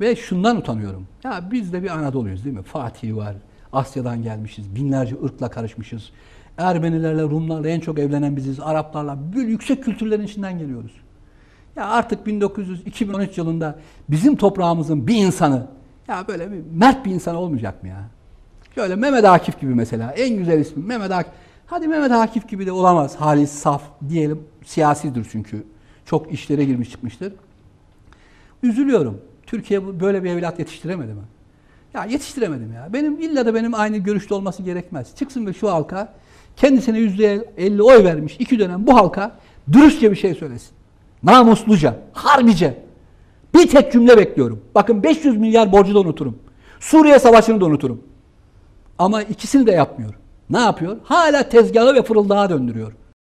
Ve şundan utanıyorum. Ya biz de bir Anadolu'yuz değil mi? Fatih var. Asya'dan gelmişiz. Binlerce ırkla karışmışız. Ermenilerle, Rumlarla en çok evlenen biziz. Araplarla. Böyle yüksek kültürlerin içinden geliyoruz. Ya artık 1900-2013 yılında bizim toprağımızın bir insanı ya böyle bir mert bir insan olmayacak mı ya? Şöyle Mehmet Akif gibi mesela. En güzel ismi Mehmet Akif. Hadi Mehmet Akif gibi de olamaz. Halis, saf diyelim. Siyasidir çünkü. Çok işlere girmiş çıkmıştır. Üzülüyorum. Türkiye böyle bir evlat yetiştiremedi mi? Ya yetiştiremedim ya. Benim illa da benim aynı görüşte olması gerekmez. Çıksın ve şu halka kendisine yüzde elli oy vermiş iki dönem bu halka dürüstçe bir şey söylesin. Namusluca, harbice. Bir tek cümle bekliyorum. Bakın 500 milyar borcu da unuturum. Suriye Savaşı'nı da unuturum. Ama ikisini de yapmıyor. Ne yapıyor? Hala tezgahı ve fırıldağı döndürüyor.